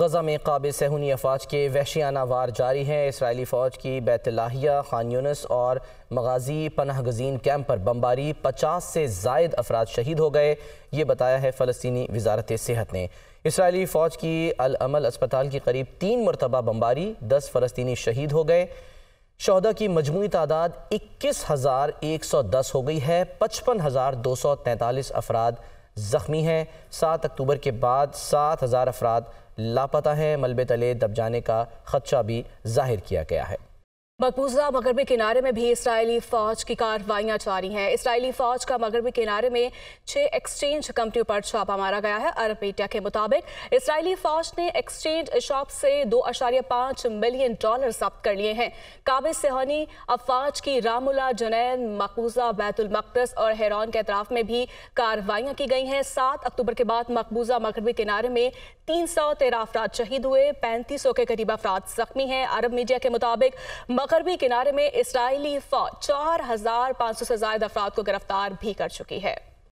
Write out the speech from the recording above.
गजा में काबिल सहूनी अफवाज के वहशियाना वार जारी हैं इसराइली फ़ौज की बैतलाहिया खान यूनस और मगाजी पनह गजीन कैंप पर बमबारी पचास से जायद अफराद शहीद हो गए ये बताया है फ़लस्तनी वजारत सेहत ने इसराइली फ़ौज की अलमल अस्पताल के करीब तीन मरतबा बमबारी दस फ़लस्तनी शहीद हो गए शहदा की मजमू तादाद इक्कीस हज़ार एक सौ दस हो गई है पचपन हज़ार दो सौ तैंतालीस अफराद ज़ख्मी हैं सात अक्टूबर के बाद सात हज़ार अफराद लापता हैं मलबे तले दब जाने का खदशा भी जाहिर किया गया है मकबूजा मगरबी किनारे में भी इसराइली फ़ौज की कार्रवाइयाँ जारी हैं इसराइली फ़ौज का मगरबी किनारे में छः एक्सचेंज कंपनियों पर छापा मारा गया है अरब मीडिया के मुताबिक इसराइली फ़ौज ने एक्सचेंज शॉप से दो अशारिया पाँच मिलियन डॉलर जब्त कर लिए हैं काबिज सेहनी अफवाज की रामुला जनैन मकबूजा बैतुलमकदस और हैरान के अतराफ में भी कार्रवाइयाँ की गई हैं सात अक्टूबर के बाद मकबूजा मगरबी किनारे में तीन सौ तेरह अफराद शहीद हुए पैंतीस सौ के करीब अफराद जख्मी हैं अरब मीडिया के मुताबिक मगरबी किनारे में इसराइली फौज चार हजार पांच सौ से ज्यादा अफराद को गिरफ्तार भी कर चुकी है